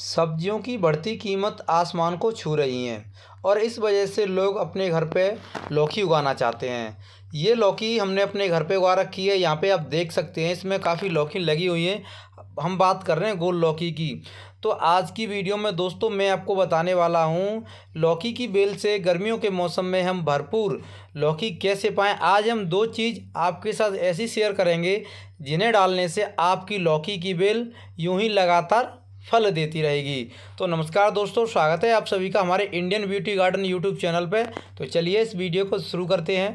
सब्जियों की बढ़ती कीमत आसमान को छू रही है और इस वजह से लोग अपने घर पे लौकी उगाना चाहते हैं ये लौकी हमने अपने घर पे उगा रखी है यहाँ पे आप देख सकते हैं इसमें काफ़ी लौकी लगी हुई है हम बात कर रहे हैं गोल लौकी की तो आज की वीडियो में दोस्तों मैं आपको बताने वाला हूँ लौकी की बेल से गर्मियों के मौसम में हम भरपूर लौकी कैसे पाएँ आज हम दो चीज़ आपके साथ ऐसी शेयर करेंगे जिन्हें डालने से आपकी लौकी की बेल यूं ही लगातार फल देती रहेगी तो नमस्कार दोस्तों स्वागत है आप सभी का हमारे Indian Beauty Garden YouTube channel पर तो चलिए इस वीडियो को शुरू करते हैं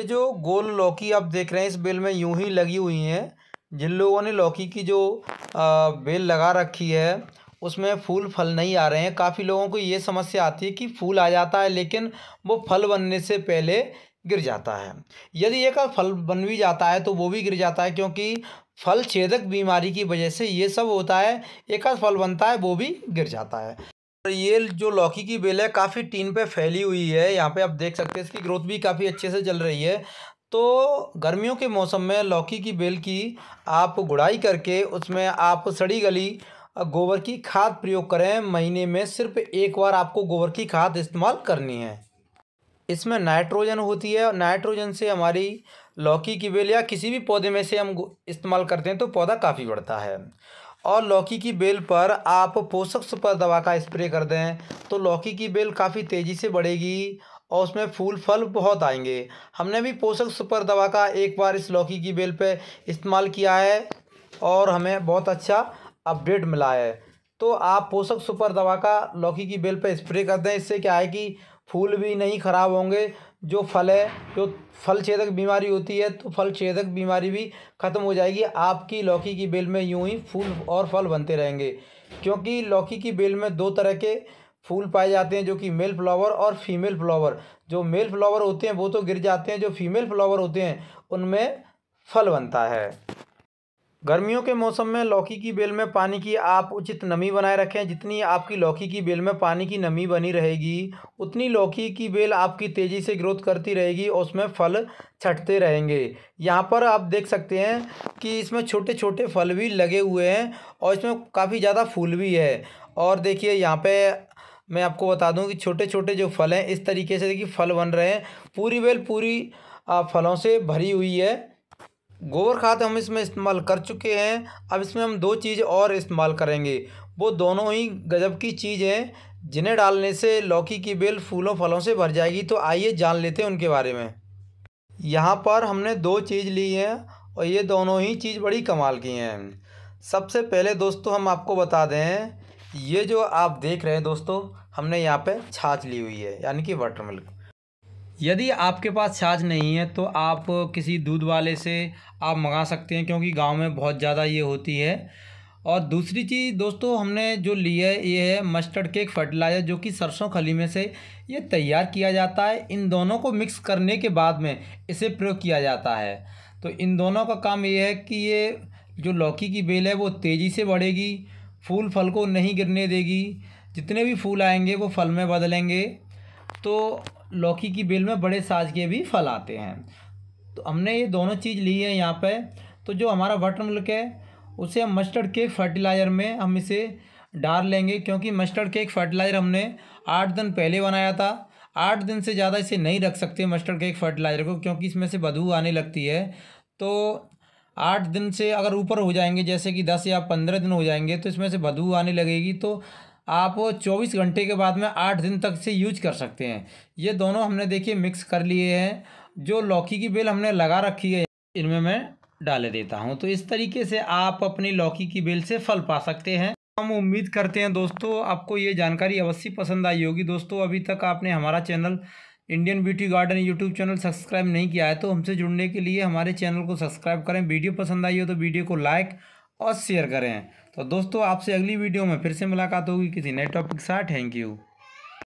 ये जो गोल लौकी आप देख रहे हैं इस बेल में यूं ही लगी हुई हैं जिन लोगों ने लौकी की जो बेल लगा रखी है उसमें फूल फल नहीं आ रहे हैं काफ़ी लोगों को ये समस्या आती है कि फूल आ जाता है लेकिन वो फल बनने से पहले गिर जाता है यदि एक फल बन भी जाता है तो वो भी गिर जाता है क्योंकि फल छेदक बीमारी की वजह से ये सब होता है एक फल बनता है वो भी गिर जाता है और ये जो लौकी की बेल है काफ़ी टीन पे फैली हुई है यहाँ पे आप देख सकते हैं इसकी ग्रोथ भी काफ़ी अच्छे से चल रही है तो गर्मियों के मौसम में लौकी की बेल की आप गुड़ाई करके उसमें आप सड़ी गली गोबर की खाद प्रयोग करें महीने में सिर्फ एक बार आपको गोबर की खाद इस्तेमाल करनी है इसमें नाइट्रोजन होती है और नाइट्रोजन से हमारी लौकी की बेल या किसी भी पौधे में से हम इस्तेमाल करते हैं तो पौधा काफ़ी बढ़ता है और लौकी की बेल पर आप पोषक सुपर दवा का स्प्रे कर दें तो लौकी की बेल काफ़ी तेज़ी से बढ़ेगी और उसमें फूल फल बहुत आएंगे हमने भी पोषक सुपर दवा का एक बार इस लौकी की बेल पर इस्तेमाल किया है और हमें बहुत अच्छा अपडेट मिला है तो आप पोषक सुपर दवा का लौकी की बेल पर स्प्रे कर दें इससे क्या है कि फूल भी नहीं खराब होंगे जो फल है जो फल छेदक बीमारी होती है तो फल छेदक बीमारी भी ख़त्म हो जाएगी आपकी लौकी की बेल में यूं ही फूल और फल बनते रहेंगे क्योंकि लौकी की बेल में दो तरह के फूल पाए जाते हैं जो कि मेल फ्लावर और फीमेल फ्लावर जो मेल फ्लावर होते हैं वो तो गिर जाते हैं जो फीमेल फ्लावर होते हैं उनमें फल बनता है गर्मियों के मौसम में लौकी की बेल में पानी की आप उचित नमी बनाए रखें जितनी आपकी लौकी की बेल में पानी की नमी बनी रहेगी उतनी लौकी की बेल आपकी तेज़ी से ग्रोथ करती रहेगी और उसमें फल छटते रहेंगे यहाँ पर आप देख सकते हैं कि इसमें छोटे छोटे फल भी लगे हुए हैं और इसमें काफ़ी ज़्यादा फूल भी है और देखिए यहाँ पर मैं आपको बता दूँ कि छोटे छोटे जो फल हैं इस तरीके से देखिए फल बन रहे हैं पूरी बेल पूरी फलों से भरी हुई है गोबर खाद हम इसमें इस्तेमाल कर चुके हैं अब इसमें हम दो चीज़ और इस्तेमाल करेंगे वो दोनों ही गजब की चीज़ हैं जिन्हें डालने से लौकी की बेल फूलों फलों से भर जाएगी तो आइए जान लेते हैं उनके बारे में यहाँ पर हमने दो चीज़ ली है और ये दोनों ही चीज़ बड़ी कमाल की हैं सबसे पहले दोस्तों हम आपको बता दें ये जो आप देख रहे हैं दोस्तों हमने यहाँ पे छाछ ली हुई है यानी कि वाटर मिल्क यदि आपके पास छाछ नहीं है तो आप किसी दूध वाले से आप मंगा सकते हैं क्योंकि गांव में बहुत ज़्यादा ये होती है और दूसरी चीज़ दोस्तों हमने जो ली है ये है मस्टर्ड केक फर्टिलाइज़र जो कि सरसों खली में से ये तैयार किया जाता है इन दोनों को मिक्स करने के बाद में इसे प्रयोग किया जाता है तो इन दोनों का काम ये है कि ये जो लौकी की बेल है वो तेज़ी से बढ़ेगी फूल फल को नहीं गिरने देगी जितने भी फूल आएंगे वो फल में बदलेंगे तो लौकी की बेल में बड़े साज के भी फल आते हैं तो हमने ये दोनों चीज़ ली है यहाँ पे तो जो हमारा वाटर मिल्क है उसे हम मस्टर्ड के फर्टिलाइज़र में हम इसे डाल लेंगे क्योंकि मस्टर्ड केक फर्टिलाइज़र हमने आठ दिन पहले बनाया था आठ दिन से ज़्यादा इसे नहीं रख सकते मस्टर्ड केक फर्टिलाइज़र को क्योंकि इसमें से बदबू आने लगती है तो आठ दिन से अगर ऊपर हो जाएंगे जैसे कि दस या पंद्रह दिन हो जाएंगे तो इसमें से बदबू आने लगेगी तो आप 24 घंटे के बाद में आठ दिन तक से यूज कर सकते हैं ये दोनों हमने देखिए मिक्स कर लिए हैं जो लौकी की बेल हमने लगा रखी है इनमें मैं डाले देता हूँ तो इस तरीके से आप अपनी लौकी की बेल से फल पा सकते हैं हम उम्मीद करते हैं दोस्तों आपको ये जानकारी अवश्य पसंद आई होगी दोस्तों अभी तक आपने हमारा channel Indian Beauty Garden YouTube channel subscribe नहीं किया है तो हमसे जुड़ने के लिए हमारे चैनल को सब्सक्राइब करें वीडियो पसंद आई हो तो वीडियो को लाइक और शेयर करें तो दोस्तों आपसे अगली वीडियो में फिर से मुलाकात होगी किसी नए टॉपिक के साथ थैंक यू